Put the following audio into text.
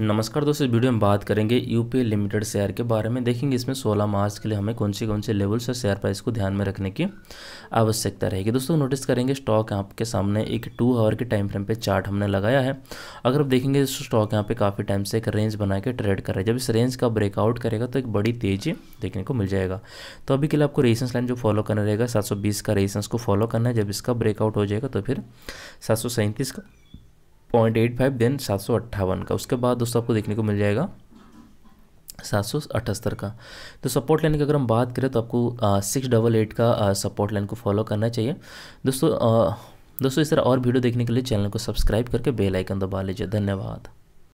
नमस्कार दोस्तों इस वीडियो में बात करेंगे यूपी लिमिटेड शेयर के बारे में देखेंगे इसमें 16 मार्च के लिए हमें कौन से कौन से लेवल से शेयर प्राइस को ध्यान में रखने की आवश्यकता रहेगी दोस्तों नोटिस करेंगे स्टॉक आपके सामने एक टू आवर के टाइम फ्रेम पे चार्ट हमने लगाया है अगर आप देखेंगे स्टॉक यहाँ पर काफ़ी टाइम से एक रेंज बना के ट्रेड कर रहे है जब इस रेंज का ब्रेकआउट करेगा तो एक बड़ी तेज़ी देखने को मिल जाएगा तो अभी के लिए आपको रेसेंस लाइन जो फॉलो करना रहेगा सात का रेसेंस को फॉलो करना है जब इसका ब्रेकआउट हो जाएगा तो फिर सात का पॉइंट एट फाइव देन सात सौ अट्ठावन का उसके बाद दोस्तों आपको देखने को मिल जाएगा सात सौ अठहत्तर का तो सपोर्ट लाइन की अगर हम बात करें तो आपको सिक्स डबल एट का आ, सपोर्ट लाइन को फॉलो करना चाहिए दोस्तों दोस्तों इस तरह और वीडियो देखने के लिए चैनल को सब्सक्राइब करके बेल आइकन दबा लीजिए धन्यवाद